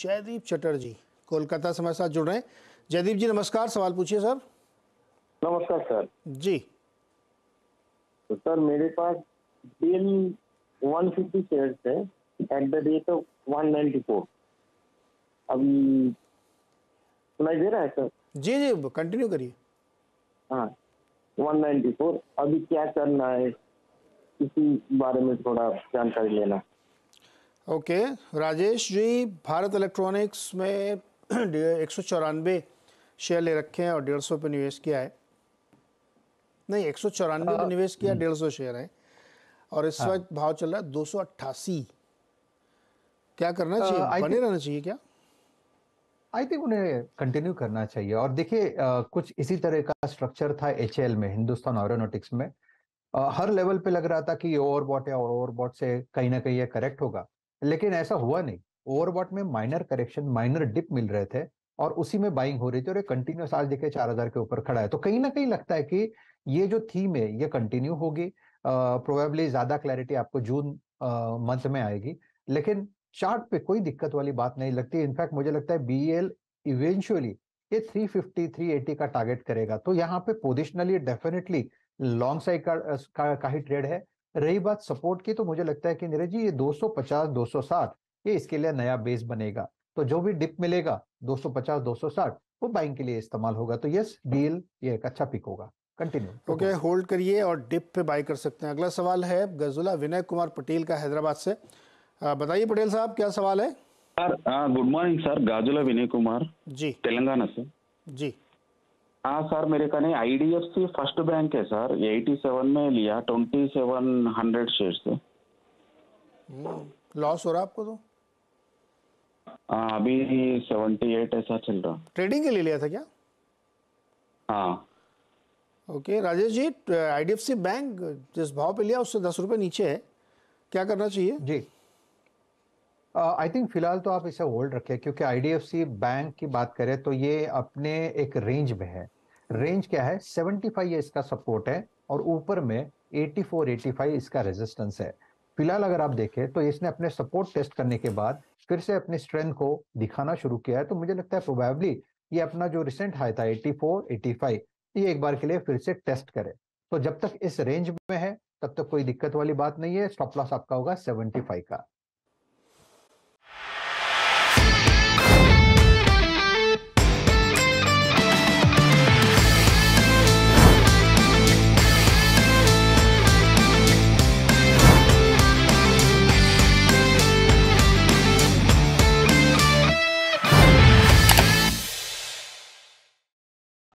जयदीप चटर्जी कोलकाता से हमारे साथ जुड़ रहे हैं जयदीप जी नमस्कार सवाल पूछिए सर नमस्कार सर जी तो सर मेरे पास बिल 150 शेयर है at the rate of one four अभी सुनाई दे रहा है सर जी जी कंटिन्यू करिए हाँ वन फोर अभी क्या करना है इसी बारे में थोड़ा जानकारी लेना ओके राजेश जी भारत इलेक्ट्रॉनिक्स में एक सौ चौरानवे शेयर ले रखे हैं और डेढ़ सौ पे निवेश किया है नहीं एक सौ चौरानवे पे हाँ। निवेश किया डेढ़ सौ शेयर है और इस हाँ। वक्त भाव चल रहा है दो सौ अट्ठासी क्या करना चाहिए बने रहना चाहिए क्या आई थिंक उन्हें कंटिन्यू करना चाहिए और देखिए कुछ इसी तरह का स्ट्रक्चर था एच में हिंदुस्तान ऑरोनोटिक्स में आ, हर लेवल पे लग रहा था कि ओवरबॉट है और ओवरबॉट से कहीं ना कहीं ये करेक्ट होगा लेकिन ऐसा हुआ नहीं ओवरबॉट में माइनर करेक्शन माइनर डिप मिल रहे थे और उसी में बाइंग हो रही थी और ये कंटिन्यूस आज देखिए चार हजार के ऊपर खड़ा है तो कहीं ना कहीं लगता है कि ये जो थीम है ये कंटिन्यू होगी प्रोबेबली ज्यादा क्लैरिटी आपको जून मंथ में आएगी लेकिन चार्ट पे कोई दिक्कत वाली बात नहीं लगती इनफैक्ट मुझे लगता है बी एल इवेंचुअली ये 350 380 का टारगेट करेगा तो यहाँ पे पोजिशनली डेफिनेटली लॉन्ग साइड का, का ही ट्रेड है रही बात सपोर्ट की तो मुझे लगता है कि नीरज जी ये 250 सौ ये इसके लिए नया बेस बनेगा तो जो भी डिप मिलेगा 250 260 वो बाइंग के लिए इस्तेमाल होगा तो यस डील ये एक अच्छा पिक होगा कंटिन्यू ओके होल्ड करिए और डिप पे बाई कर सकते हैं अगला सवाल है गजुला विनय कुमार पटेल का हैदराबाद से बताइए पटेल साहब क्या सवाल है good morning sir Gajula Vinay Kumar ji Telangana से जी हाँ सर मेरे का नहीं I D F C first bank है सर एटी सेवन में लिया ट्वेंटी सेवन हंड्रेड शेयर से लॉस हो रहा आपको तो हाँ अभी सेवेंटी एट ऐसा चल रहा ट्रेडिंग के लिए लिया था क्या हाँ okay Rajesh ji I D F C bank जिस भाव पे लिया उससे दस रुपये नीचे है क्या करना चाहिए जी आई थिंक फिलहाल तो आप इसे होल्ड रखें क्योंकि आईडीएफसी बैंक की बात करें तो ये अपने एक रेंज में है रेंज क्या है 75 फाइव इसका सपोर्ट है और ऊपर में 84 85 इसका रेजिस्टेंस है फिलहाल अगर आप देखें तो इसने अपने सपोर्ट टेस्ट करने के बाद फिर से अपने स्ट्रेंथ को दिखाना शुरू किया है तो मुझे लगता है प्रोबेबली ये अपना जो रिसेंट हाई था 84 85 ये एक बार के लिए फिर से टेस्ट करे तो जब तक इस रेंज में है तब तक कोई दिक्कत वाली बात नहीं है स्टॉप लॉस आपका होगा 75 का